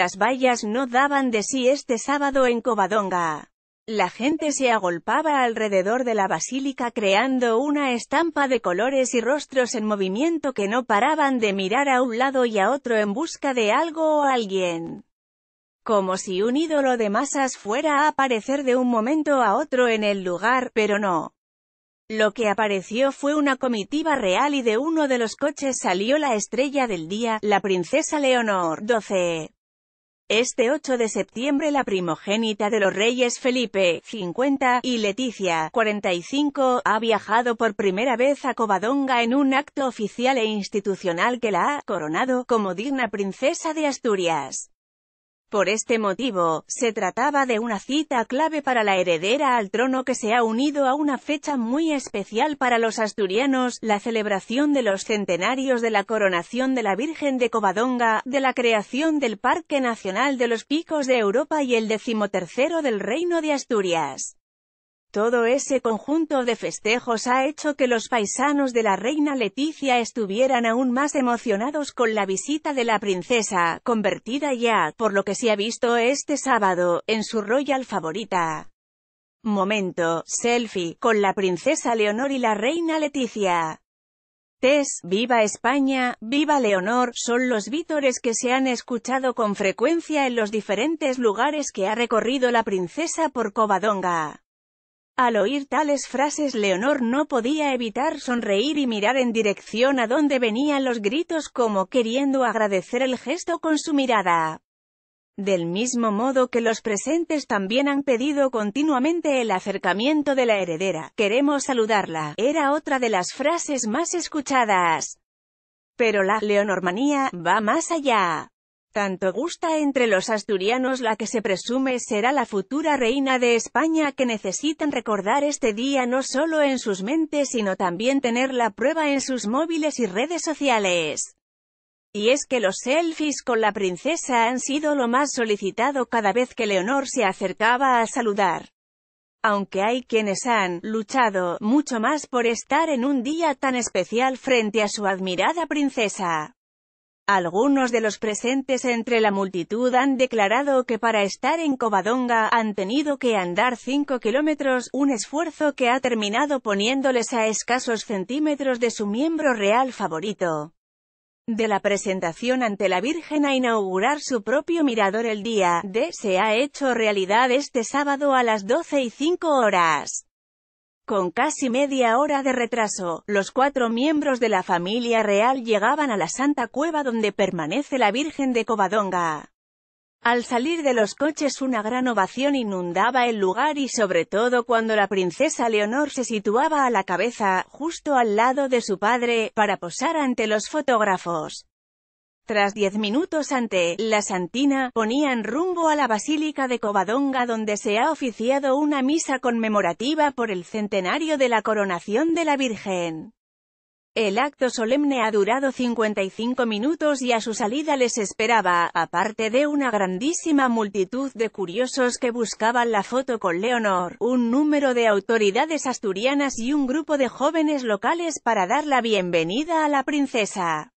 Las vallas no daban de sí este sábado en Covadonga. La gente se agolpaba alrededor de la basílica creando una estampa de colores y rostros en movimiento que no paraban de mirar a un lado y a otro en busca de algo o alguien. Como si un ídolo de masas fuera a aparecer de un momento a otro en el lugar, pero no. Lo que apareció fue una comitiva real y de uno de los coches salió la estrella del día, la princesa Leonor, 12. Este 8 de septiembre la primogénita de los reyes Felipe, 50, y Leticia, 45, ha viajado por primera vez a Covadonga en un acto oficial e institucional que la ha coronado como digna princesa de Asturias. Por este motivo, se trataba de una cita clave para la heredera al trono que se ha unido a una fecha muy especial para los asturianos, la celebración de los centenarios de la coronación de la Virgen de Covadonga, de la creación del Parque Nacional de los Picos de Europa y el decimotercero del Reino de Asturias. Todo ese conjunto de festejos ha hecho que los paisanos de la reina Leticia estuvieran aún más emocionados con la visita de la princesa, convertida ya, por lo que se ha visto este sábado, en su royal favorita. Momento, selfie, con la princesa Leonor y la reina Leticia. Tes, viva España, viva Leonor, son los vítores que se han escuchado con frecuencia en los diferentes lugares que ha recorrido la princesa por Covadonga. Al oír tales frases Leonor no podía evitar sonreír y mirar en dirección a donde venían los gritos como queriendo agradecer el gesto con su mirada. Del mismo modo que los presentes también han pedido continuamente el acercamiento de la heredera, queremos saludarla, era otra de las frases más escuchadas. Pero la Leonormanía va más allá. Tanto gusta entre los asturianos la que se presume será la futura reina de España que necesitan recordar este día no solo en sus mentes sino también tener la prueba en sus móviles y redes sociales. Y es que los selfies con la princesa han sido lo más solicitado cada vez que Leonor se acercaba a saludar. Aunque hay quienes han luchado mucho más por estar en un día tan especial frente a su admirada princesa. Algunos de los presentes entre la multitud han declarado que para estar en Covadonga han tenido que andar 5 kilómetros, un esfuerzo que ha terminado poniéndoles a escasos centímetros de su miembro real favorito. De la presentación ante la Virgen a inaugurar su propio mirador el día D se ha hecho realidad este sábado a las 12 y 5 horas. Con casi media hora de retraso, los cuatro miembros de la familia real llegaban a la Santa Cueva donde permanece la Virgen de Covadonga. Al salir de los coches una gran ovación inundaba el lugar y sobre todo cuando la princesa Leonor se situaba a la cabeza, justo al lado de su padre, para posar ante los fotógrafos. Tras diez minutos ante la Santina, ponían rumbo a la Basílica de Covadonga donde se ha oficiado una misa conmemorativa por el centenario de la coronación de la Virgen. El acto solemne ha durado 55 minutos y a su salida les esperaba, aparte de una grandísima multitud de curiosos que buscaban la foto con Leonor, un número de autoridades asturianas y un grupo de jóvenes locales para dar la bienvenida a la princesa.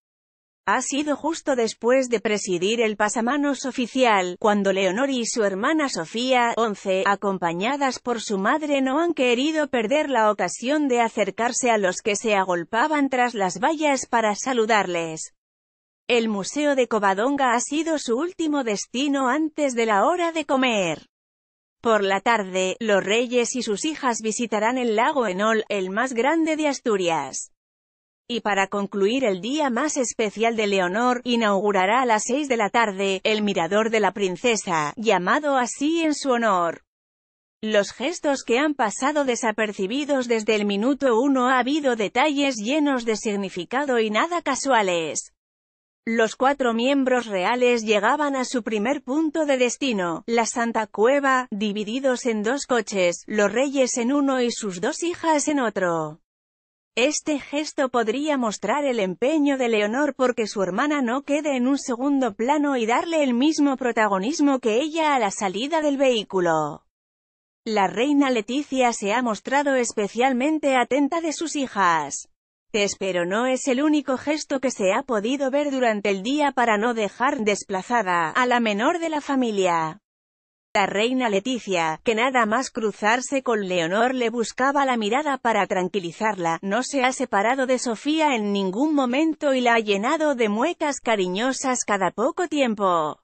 Ha sido justo después de presidir el pasamanos oficial, cuando Leonor y su hermana Sofía, 11, acompañadas por su madre no han querido perder la ocasión de acercarse a los que se agolpaban tras las vallas para saludarles. El Museo de Covadonga ha sido su último destino antes de la hora de comer. Por la tarde, los reyes y sus hijas visitarán el lago Enol, el más grande de Asturias. Y para concluir el día más especial de Leonor, inaugurará a las seis de la tarde, el Mirador de la Princesa, llamado así en su honor. Los gestos que han pasado desapercibidos desde el minuto uno ha habido detalles llenos de significado y nada casuales. Los cuatro miembros reales llegaban a su primer punto de destino, la Santa Cueva, divididos en dos coches, los reyes en uno y sus dos hijas en otro. Este gesto podría mostrar el empeño de Leonor porque su hermana no quede en un segundo plano y darle el mismo protagonismo que ella a la salida del vehículo. La reina Leticia se ha mostrado especialmente atenta de sus hijas. Espero no es el único gesto que se ha podido ver durante el día para no dejar desplazada a la menor de la familia. La reina Leticia, que nada más cruzarse con Leonor le buscaba la mirada para tranquilizarla, no se ha separado de Sofía en ningún momento y la ha llenado de muecas cariñosas cada poco tiempo.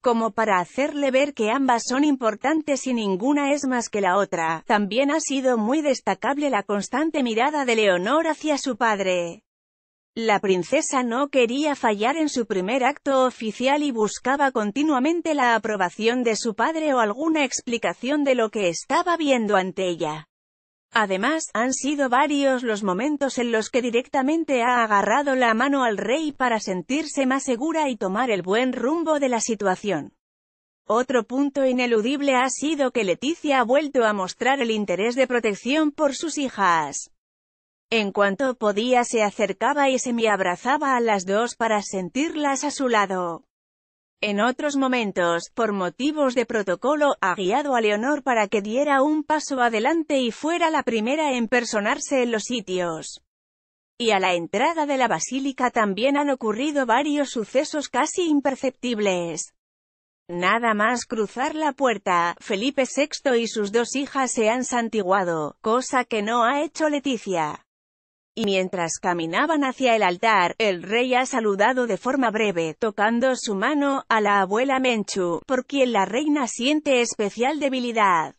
Como para hacerle ver que ambas son importantes y ninguna es más que la otra, también ha sido muy destacable la constante mirada de Leonor hacia su padre. La princesa no quería fallar en su primer acto oficial y buscaba continuamente la aprobación de su padre o alguna explicación de lo que estaba viendo ante ella. Además, han sido varios los momentos en los que directamente ha agarrado la mano al rey para sentirse más segura y tomar el buen rumbo de la situación. Otro punto ineludible ha sido que Leticia ha vuelto a mostrar el interés de protección por sus hijas. En cuanto podía se acercaba y se me abrazaba a las dos para sentirlas a su lado. En otros momentos, por motivos de protocolo, ha guiado a Leonor para que diera un paso adelante y fuera la primera en personarse en los sitios. Y a la entrada de la basílica también han ocurrido varios sucesos casi imperceptibles. Nada más cruzar la puerta, Felipe VI y sus dos hijas se han santiguado, cosa que no ha hecho Leticia. Y mientras caminaban hacia el altar, el rey ha saludado de forma breve, tocando su mano, a la abuela Menchu, por quien la reina siente especial debilidad.